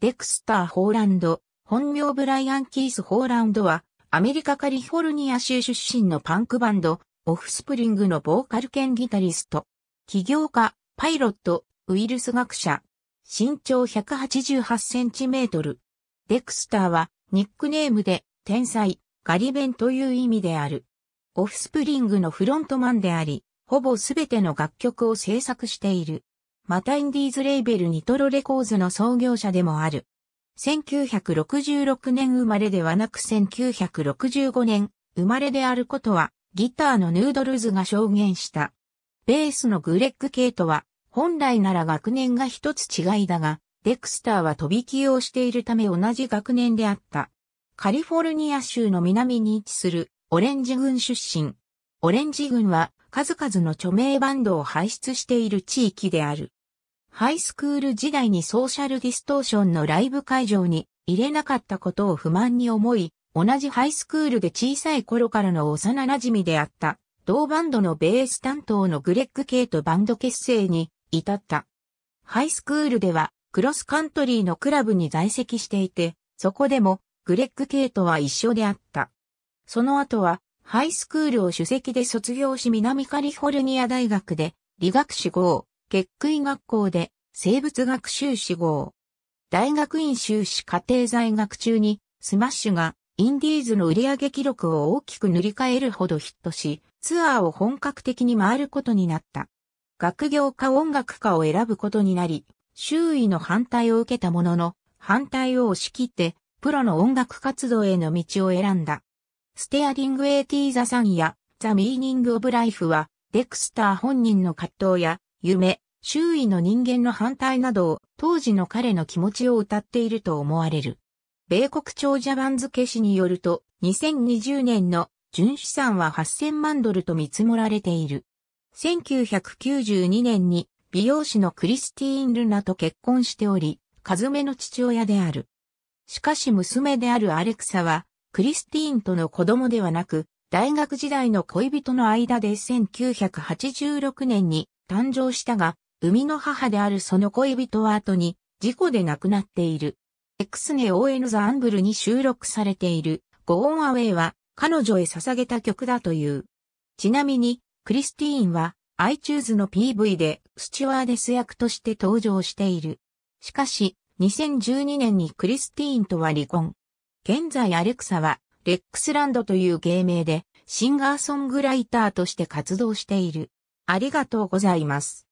デクスター・ホーランド、本名ブライアン・キース・ホーランドは、アメリカ・カリフォルニア州出身のパンクバンド、オフスプリングのボーカル兼ギタリスト。起業家、パイロット、ウイルス学者。身長188センチメートル。デクスターは、ニックネームで、天才、ガリベンという意味である。オフスプリングのフロントマンであり、ほぼすべての楽曲を制作している。またインディーズレーベルニトロレコーズの創業者でもある。1966年生まれではなく1965年生まれであることはギターのヌードルズが証言した。ベースのグレッグ・ケイトは本来なら学年が一つ違いだが、デクスターは飛び級をしているため同じ学年であった。カリフォルニア州の南に位置するオレンジ軍出身。オレンジ軍は数々の著名バンドを輩出している地域である。ハイスクール時代にソーシャルディストーションのライブ会場に入れなかったことを不満に思い、同じハイスクールで小さい頃からの幼馴染であった、同バンドのベース担当のグレッグ・ケイとバンド結成に至った。ハイスクールではクロスカントリーのクラブに在籍していて、そこでもグレッグ・ケイとは一緒であった。その後はハイスクールを主席で卒業し南カリフォルニア大学で理学士号、月杭学校で生物学修士号。大学院修士課程在学中にスマッシュがインディーズの売上記録を大きく塗り替えるほどヒットし、ツアーを本格的に回ることになった。学業か音楽家を選ぶことになり、周囲の反対を受けたものの、反対を押し切って、プロの音楽活動への道を選んだ。ステアリング・エイティー・ザ・サンや、ザ・ミーニング・オブ・ライフは、デクスター本人の葛藤や、夢、周囲の人間の反対などを当時の彼の気持ちを歌っていると思われる。米国長者番付誌によると、2020年の純資産は8000万ドルと見積もられている。1992年に美容師のクリスティーン・ルナと結婚しており、カズメの父親である。しかし娘であるアレクサは、クリスティーンとの子供ではなく、大学時代の恋人の間で1986年に誕生したが、生みの母であるその恋人は後に事故で亡くなっている。X ネオーエヌザアングルに収録されているゴーンアウェイは彼女へ捧げた曲だという。ちなみに、クリスティーンは iTunes の PV でスチュワーデス役として登場している。しかし、2012年にクリスティーンとは離婚。現在アレクサはレックスランドという芸名でシンガーソングライターとして活動している。ありがとうございます。